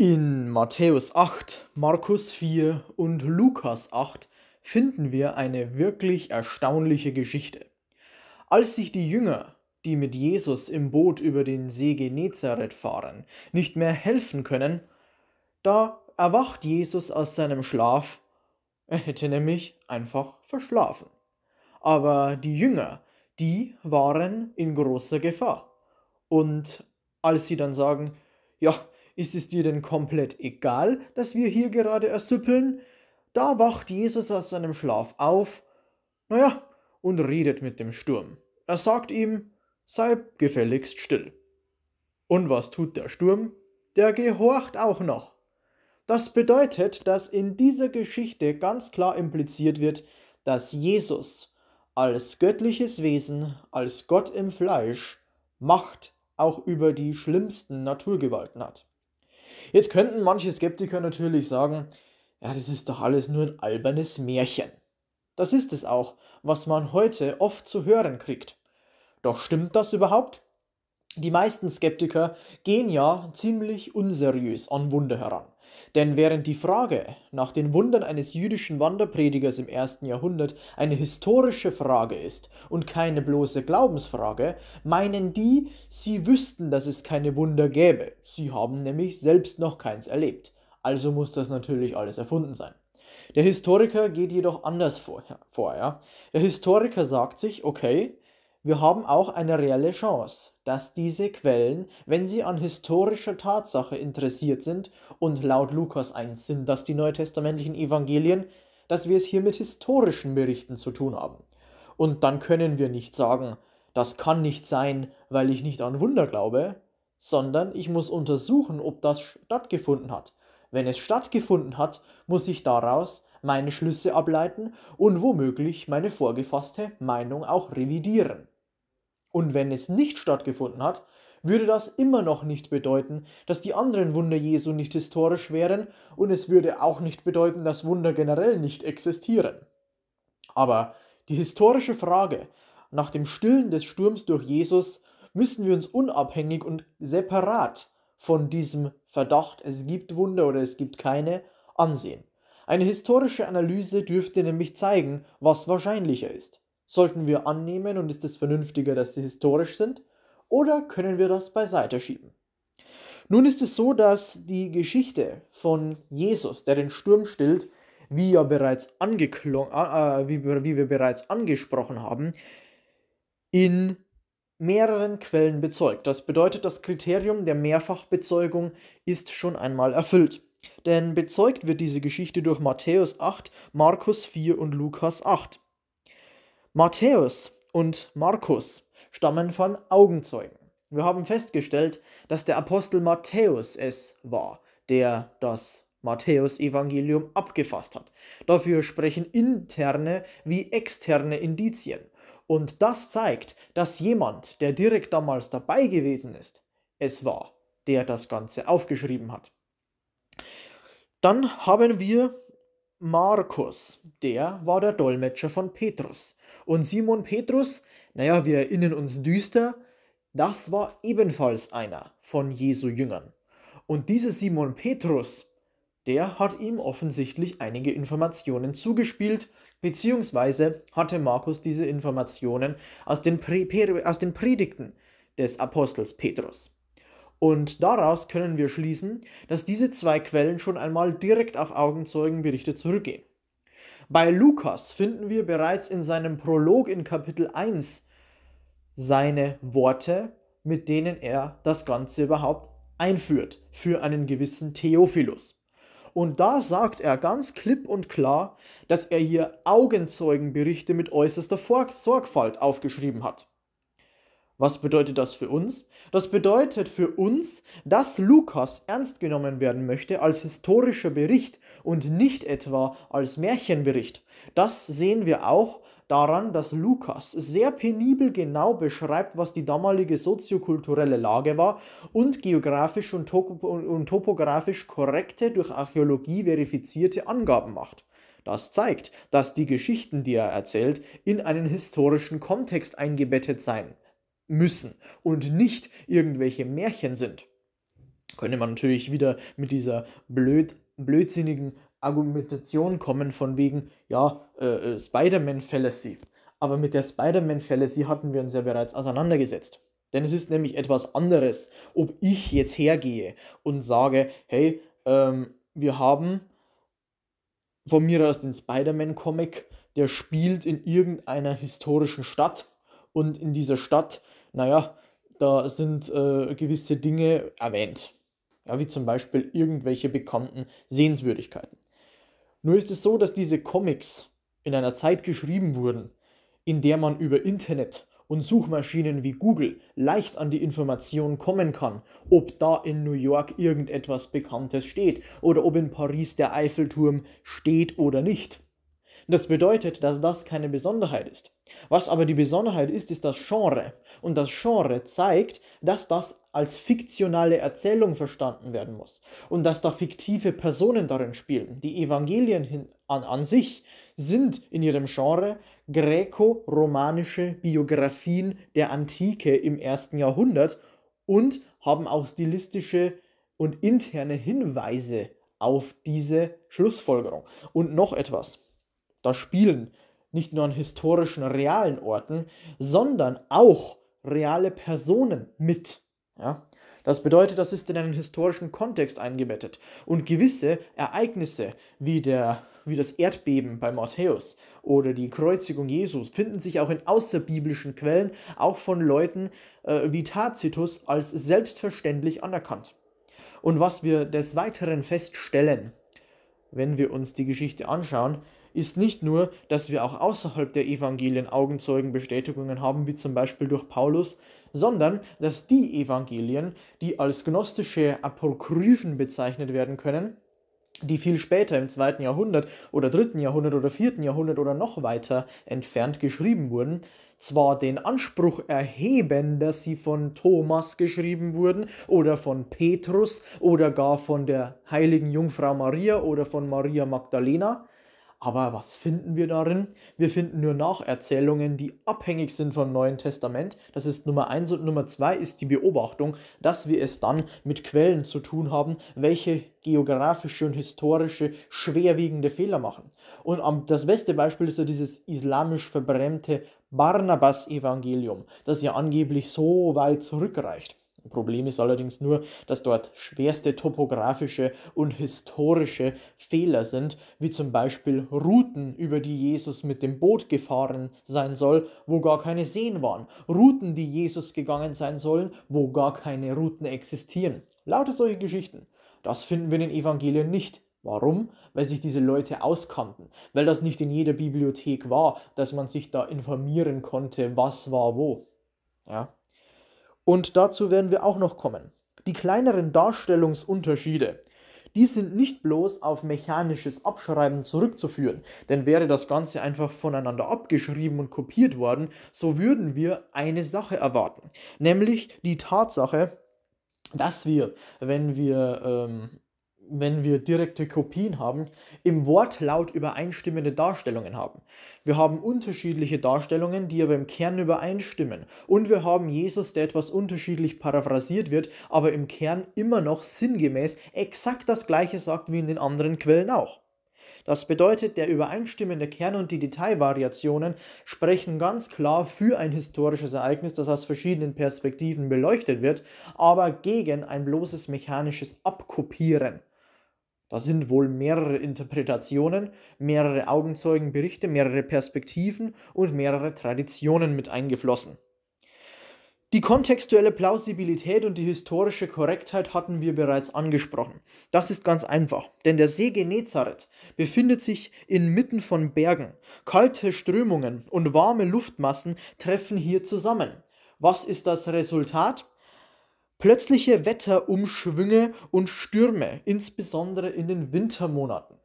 In Matthäus 8, Markus 4 und Lukas 8 finden wir eine wirklich erstaunliche Geschichte. Als sich die Jünger, die mit Jesus im Boot über den See Genezareth fahren, nicht mehr helfen können, da erwacht Jesus aus seinem Schlaf, er hätte nämlich einfach verschlafen. Aber die Jünger, die waren in großer Gefahr. Und als sie dann sagen, ja, ist es dir denn komplett egal, dass wir hier gerade ersüppeln? Da wacht Jesus aus seinem Schlaf auf, naja, und redet mit dem Sturm. Er sagt ihm, sei gefälligst still. Und was tut der Sturm? Der gehorcht auch noch. Das bedeutet, dass in dieser Geschichte ganz klar impliziert wird, dass Jesus als göttliches Wesen, als Gott im Fleisch, Macht auch über die schlimmsten Naturgewalten hat. Jetzt könnten manche Skeptiker natürlich sagen, ja, das ist doch alles nur ein albernes Märchen. Das ist es auch, was man heute oft zu hören kriegt. Doch stimmt das überhaupt? Die meisten Skeptiker gehen ja ziemlich unseriös an Wunder heran. Denn während die Frage nach den Wundern eines jüdischen Wanderpredigers im ersten Jahrhundert eine historische Frage ist und keine bloße Glaubensfrage, meinen die, sie wüssten, dass es keine Wunder gäbe. Sie haben nämlich selbst noch keins erlebt. Also muss das natürlich alles erfunden sein. Der Historiker geht jedoch anders vor. ja? Der Historiker sagt sich, okay, wir haben auch eine reelle Chance dass diese Quellen, wenn sie an historischer Tatsache interessiert sind, und laut Lukas 1 sind das die neutestamentlichen Evangelien, dass wir es hier mit historischen Berichten zu tun haben. Und dann können wir nicht sagen, das kann nicht sein, weil ich nicht an Wunder glaube, sondern ich muss untersuchen, ob das stattgefunden hat. Wenn es stattgefunden hat, muss ich daraus meine Schlüsse ableiten und womöglich meine vorgefasste Meinung auch revidieren. Und wenn es nicht stattgefunden hat, würde das immer noch nicht bedeuten, dass die anderen Wunder Jesu nicht historisch wären und es würde auch nicht bedeuten, dass Wunder generell nicht existieren. Aber die historische Frage nach dem Stillen des Sturms durch Jesus müssen wir uns unabhängig und separat von diesem Verdacht, es gibt Wunder oder es gibt keine, ansehen. Eine historische Analyse dürfte nämlich zeigen, was wahrscheinlicher ist. Sollten wir annehmen und ist es vernünftiger, dass sie historisch sind? Oder können wir das beiseite schieben? Nun ist es so, dass die Geschichte von Jesus, der den Sturm stillt, wie, ja bereits äh, wie, wie wir bereits angesprochen haben, in mehreren Quellen bezeugt. Das bedeutet, das Kriterium der Mehrfachbezeugung ist schon einmal erfüllt. Denn bezeugt wird diese Geschichte durch Matthäus 8, Markus 4 und Lukas 8. Matthäus und Markus stammen von Augenzeugen. Wir haben festgestellt, dass der Apostel Matthäus es war, der das Matthäusevangelium abgefasst hat. Dafür sprechen interne wie externe Indizien. Und das zeigt, dass jemand, der direkt damals dabei gewesen ist, es war, der das Ganze aufgeschrieben hat. Dann haben wir Markus, der war der Dolmetscher von Petrus. Und Simon Petrus, naja, wir erinnern uns düster, das war ebenfalls einer von Jesu Jüngern. Und dieser Simon Petrus, der hat ihm offensichtlich einige Informationen zugespielt, beziehungsweise hatte Markus diese Informationen aus den, aus den Predigten des Apostels Petrus. Und daraus können wir schließen, dass diese zwei Quellen schon einmal direkt auf Augenzeugenberichte zurückgehen. Bei Lukas finden wir bereits in seinem Prolog in Kapitel 1 seine Worte, mit denen er das Ganze überhaupt einführt für einen gewissen Theophilus. Und da sagt er ganz klipp und klar, dass er hier Augenzeugenberichte mit äußerster Sorgfalt aufgeschrieben hat. Was bedeutet das für uns? Das bedeutet für uns, dass Lukas ernst genommen werden möchte als historischer Bericht und nicht etwa als Märchenbericht. Das sehen wir auch daran, dass Lukas sehr penibel genau beschreibt, was die damalige soziokulturelle Lage war und geografisch und, top und topografisch korrekte, durch Archäologie verifizierte Angaben macht. Das zeigt, dass die Geschichten, die er erzählt, in einen historischen Kontext eingebettet seien müssen und nicht irgendwelche Märchen sind. Könnte man natürlich wieder mit dieser blöd, blödsinnigen Argumentation kommen von wegen, ja, äh, äh Spider-Man-Fallacy. Aber mit der Spider-Man-Fallacy hatten wir uns ja bereits auseinandergesetzt. Denn es ist nämlich etwas anderes, ob ich jetzt hergehe und sage, hey, ähm, wir haben von mir aus den Spider-Man-Comic, der spielt in irgendeiner historischen Stadt und in dieser Stadt naja, da sind äh, gewisse Dinge erwähnt. Ja, wie zum Beispiel irgendwelche bekannten Sehenswürdigkeiten. Nur ist es so, dass diese Comics in einer Zeit geschrieben wurden, in der man über Internet und Suchmaschinen wie Google leicht an die Information kommen kann, ob da in New York irgendetwas Bekanntes steht oder ob in Paris der Eiffelturm steht oder nicht. Das bedeutet, dass das keine Besonderheit ist. Was aber die Besonderheit ist, ist das Genre. Und das Genre zeigt, dass das als fiktionale Erzählung verstanden werden muss. Und dass da fiktive Personen darin spielen. Die Evangelien an, an sich sind in ihrem Genre gräko-romanische Biografien der Antike im ersten Jahrhundert und haben auch stilistische und interne Hinweise auf diese Schlussfolgerung. Und noch etwas da spielen nicht nur an historischen, realen Orten, sondern auch reale Personen mit. Ja? Das bedeutet, das ist in einen historischen Kontext eingebettet. Und gewisse Ereignisse wie, der, wie das Erdbeben bei Matthäus oder die Kreuzigung Jesu finden sich auch in außerbiblischen Quellen, auch von Leuten äh, wie Tacitus, als selbstverständlich anerkannt. Und was wir des Weiteren feststellen, wenn wir uns die Geschichte anschauen, ist nicht nur, dass wir auch außerhalb der Evangelien Augenzeugenbestätigungen haben, wie zum Beispiel durch Paulus, sondern dass die Evangelien, die als gnostische Apokryphen bezeichnet werden können, die viel später im zweiten Jahrhundert oder dritten Jahrhundert oder vierten Jahrhundert oder noch weiter entfernt geschrieben wurden, zwar den Anspruch erheben, dass sie von Thomas geschrieben wurden oder von Petrus oder gar von der heiligen Jungfrau Maria oder von Maria Magdalena, aber was finden wir darin? Wir finden nur Nacherzählungen, die abhängig sind vom Neuen Testament. Das ist Nummer eins und Nummer zwei ist die Beobachtung, dass wir es dann mit Quellen zu tun haben, welche geografische und historische schwerwiegende Fehler machen. Und das beste Beispiel ist ja dieses islamisch verbrämte Barnabas-Evangelium, das ja angeblich so weit zurückreicht. Problem ist allerdings nur, dass dort schwerste topografische und historische Fehler sind, wie zum Beispiel Routen, über die Jesus mit dem Boot gefahren sein soll, wo gar keine Seen waren, Routen, die Jesus gegangen sein sollen, wo gar keine Routen existieren. Lauter solche Geschichten. Das finden wir in den Evangelien nicht. Warum? Weil sich diese Leute auskannten, weil das nicht in jeder Bibliothek war, dass man sich da informieren konnte, was war wo. Ja, und dazu werden wir auch noch kommen. Die kleineren Darstellungsunterschiede, die sind nicht bloß auf mechanisches Abschreiben zurückzuführen, denn wäre das Ganze einfach voneinander abgeschrieben und kopiert worden, so würden wir eine Sache erwarten, nämlich die Tatsache, dass wir, wenn wir ähm, wenn wir direkte Kopien haben, im Wortlaut übereinstimmende Darstellungen haben. Wir haben unterschiedliche Darstellungen, die aber im Kern übereinstimmen. Und wir haben Jesus, der etwas unterschiedlich paraphrasiert wird, aber im Kern immer noch sinngemäß exakt das gleiche sagt wie in den anderen Quellen auch. Das bedeutet, der übereinstimmende Kern und die Detailvariationen sprechen ganz klar für ein historisches Ereignis, das aus verschiedenen Perspektiven beleuchtet wird, aber gegen ein bloßes mechanisches Abkopieren. Da sind wohl mehrere Interpretationen, mehrere Augenzeugenberichte, mehrere Perspektiven und mehrere Traditionen mit eingeflossen. Die kontextuelle Plausibilität und die historische Korrektheit hatten wir bereits angesprochen. Das ist ganz einfach, denn der See Genezareth befindet sich inmitten von Bergen. Kalte Strömungen und warme Luftmassen treffen hier zusammen. Was ist das Resultat? Plötzliche Wetterumschwünge und Stürme, insbesondere in den Wintermonaten.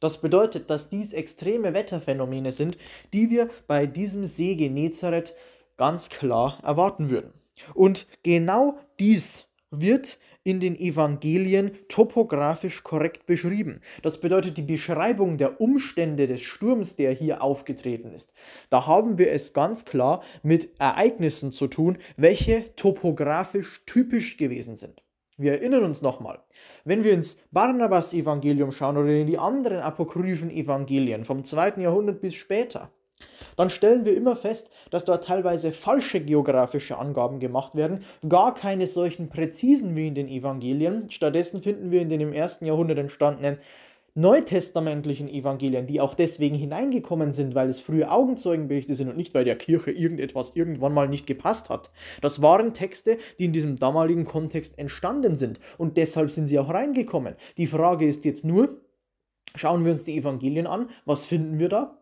Das bedeutet, dass dies extreme Wetterphänomene sind, die wir bei diesem See Genezareth ganz klar erwarten würden. Und genau dies wird in den Evangelien topografisch korrekt beschrieben. Das bedeutet die Beschreibung der Umstände des Sturms, der hier aufgetreten ist. Da haben wir es ganz klar mit Ereignissen zu tun, welche topografisch typisch gewesen sind. Wir erinnern uns nochmal, wenn wir ins Barnabas-Evangelium schauen oder in die anderen apokryphen Evangelien vom 2. Jahrhundert bis später, dann stellen wir immer fest, dass dort teilweise falsche geografische Angaben gemacht werden, gar keine solchen präzisen wie in den Evangelien. Stattdessen finden wir in den im ersten Jahrhundert entstandenen neutestamentlichen Evangelien, die auch deswegen hineingekommen sind, weil es frühe Augenzeugenberichte sind und nicht, weil der Kirche irgendetwas irgendwann mal nicht gepasst hat. Das waren Texte, die in diesem damaligen Kontext entstanden sind und deshalb sind sie auch reingekommen. Die Frage ist jetzt nur, schauen wir uns die Evangelien an, was finden wir da?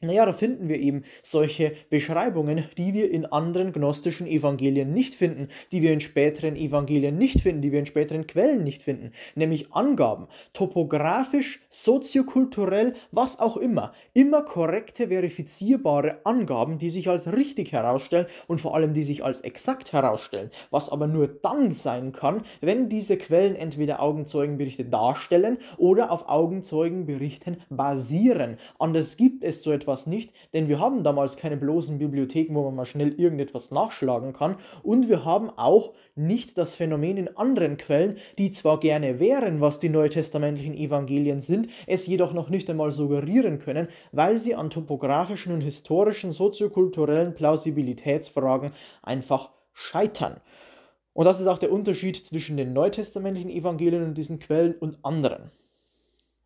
Naja, da finden wir eben solche Beschreibungen, die wir in anderen gnostischen Evangelien nicht finden, die wir in späteren Evangelien nicht finden, die wir in späteren Quellen nicht finden, nämlich Angaben, topografisch, soziokulturell, was auch immer, immer korrekte, verifizierbare Angaben, die sich als richtig herausstellen und vor allem die sich als exakt herausstellen, was aber nur dann sein kann, wenn diese Quellen entweder Augenzeugenberichte darstellen oder auf Augenzeugenberichten basieren. Anders gibt es so etwas etwas nicht, denn wir haben damals keine bloßen Bibliotheken, wo man mal schnell irgendetwas nachschlagen kann und wir haben auch nicht das Phänomen in anderen Quellen, die zwar gerne wären, was die neutestamentlichen Evangelien sind, es jedoch noch nicht einmal suggerieren können, weil sie an topografischen und historischen soziokulturellen Plausibilitätsfragen einfach scheitern. Und das ist auch der Unterschied zwischen den neutestamentlichen Evangelien und diesen Quellen und anderen.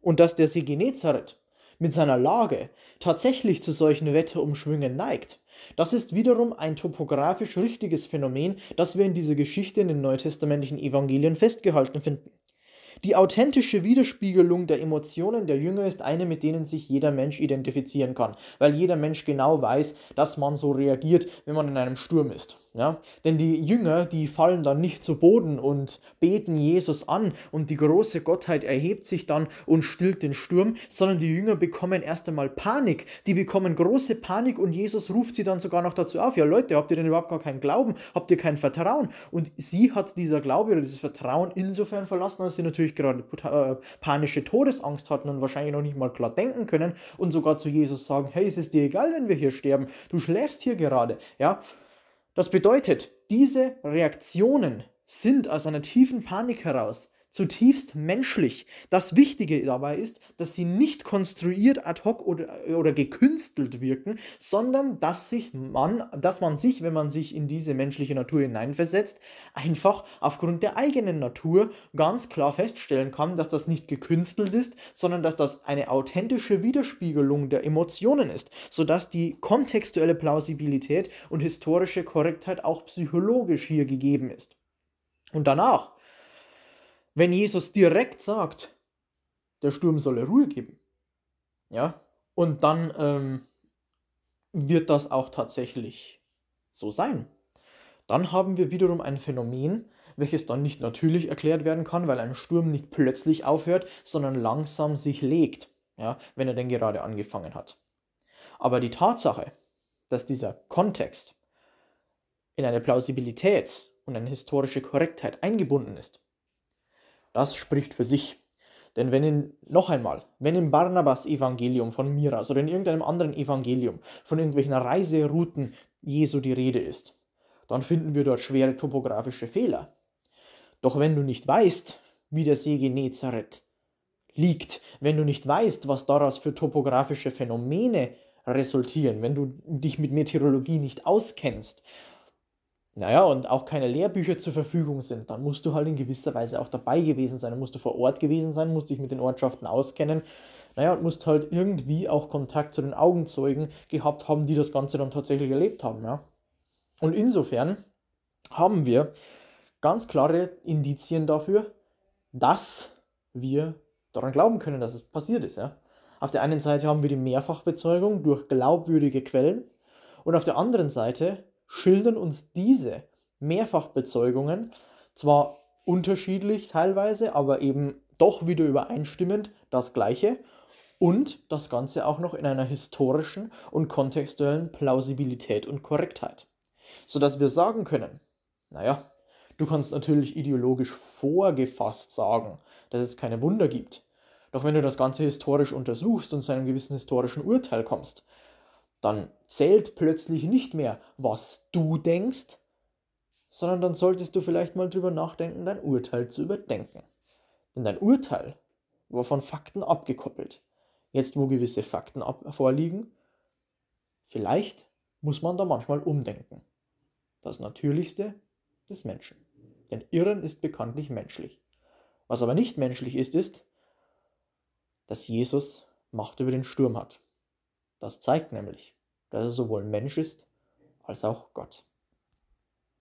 Und dass der See Genezareth mit seiner Lage tatsächlich zu solchen Wetterumschwüngen neigt. Das ist wiederum ein topografisch richtiges Phänomen, das wir in dieser Geschichte in den neutestamentlichen Evangelien festgehalten finden. Die authentische Widerspiegelung der Emotionen der Jünger ist eine, mit denen sich jeder Mensch identifizieren kann, weil jeder Mensch genau weiß, dass man so reagiert, wenn man in einem Sturm ist. Ja? Denn die Jünger, die fallen dann nicht zu Boden und beten Jesus an und die große Gottheit erhebt sich dann und stillt den Sturm, sondern die Jünger bekommen erst einmal Panik. Die bekommen große Panik und Jesus ruft sie dann sogar noch dazu auf, ja Leute, habt ihr denn überhaupt gar keinen Glauben? Habt ihr kein Vertrauen? Und sie hat dieser Glaube oder dieses Vertrauen insofern verlassen, als sie natürlich gerade äh, panische Todesangst hatten und wahrscheinlich noch nicht mal klar denken können und sogar zu Jesus sagen, hey, ist es dir egal, wenn wir hier sterben? Du schläfst hier gerade, ja? Das bedeutet, diese Reaktionen sind aus einer tiefen Panik heraus zutiefst menschlich. Das Wichtige dabei ist, dass sie nicht konstruiert ad hoc oder, oder gekünstelt wirken, sondern dass, sich man, dass man sich, wenn man sich in diese menschliche Natur hineinversetzt, einfach aufgrund der eigenen Natur ganz klar feststellen kann, dass das nicht gekünstelt ist, sondern dass das eine authentische Widerspiegelung der Emotionen ist, sodass die kontextuelle Plausibilität und historische Korrektheit auch psychologisch hier gegeben ist. Und danach wenn Jesus direkt sagt, der Sturm solle Ruhe geben, ja, und dann ähm, wird das auch tatsächlich so sein. Dann haben wir wiederum ein Phänomen, welches dann nicht natürlich erklärt werden kann, weil ein Sturm nicht plötzlich aufhört, sondern langsam sich legt, ja, wenn er denn gerade angefangen hat. Aber die Tatsache, dass dieser Kontext in eine Plausibilität und eine historische Korrektheit eingebunden ist, das spricht für sich. Denn wenn in, noch einmal, wenn im Barnabas-Evangelium von Miras also oder in irgendeinem anderen Evangelium von irgendwelchen Reiserouten Jesu die Rede ist, dann finden wir dort schwere topografische Fehler. Doch wenn du nicht weißt, wie der See Genezareth liegt, wenn du nicht weißt, was daraus für topografische Phänomene resultieren, wenn du dich mit Meteorologie nicht auskennst, naja, und auch keine Lehrbücher zur Verfügung sind, dann musst du halt in gewisser Weise auch dabei gewesen sein, musst du vor Ort gewesen sein, musst dich mit den Ortschaften auskennen, naja, und musst halt irgendwie auch Kontakt zu den Augenzeugen gehabt haben, die das Ganze dann tatsächlich erlebt haben, ja. Und insofern haben wir ganz klare Indizien dafür, dass wir daran glauben können, dass es passiert ist, ja. Auf der einen Seite haben wir die Mehrfachbezeugung durch glaubwürdige Quellen und auf der anderen Seite schildern uns diese Mehrfachbezeugungen zwar unterschiedlich teilweise, aber eben doch wieder übereinstimmend das Gleiche und das Ganze auch noch in einer historischen und kontextuellen Plausibilität und Korrektheit. Sodass wir sagen können, naja, du kannst natürlich ideologisch vorgefasst sagen, dass es keine Wunder gibt. Doch wenn du das Ganze historisch untersuchst und zu einem gewissen historischen Urteil kommst, dann zählt plötzlich nicht mehr, was du denkst, sondern dann solltest du vielleicht mal drüber nachdenken, dein Urteil zu überdenken. Denn dein Urteil war von Fakten abgekoppelt. Jetzt, wo gewisse Fakten vorliegen, vielleicht muss man da manchmal umdenken. Das Natürlichste des Menschen. Denn Irren ist bekanntlich menschlich. Was aber nicht menschlich ist, ist, dass Jesus Macht über den Sturm hat. Das zeigt nämlich, dass er sowohl Mensch ist als auch Gott.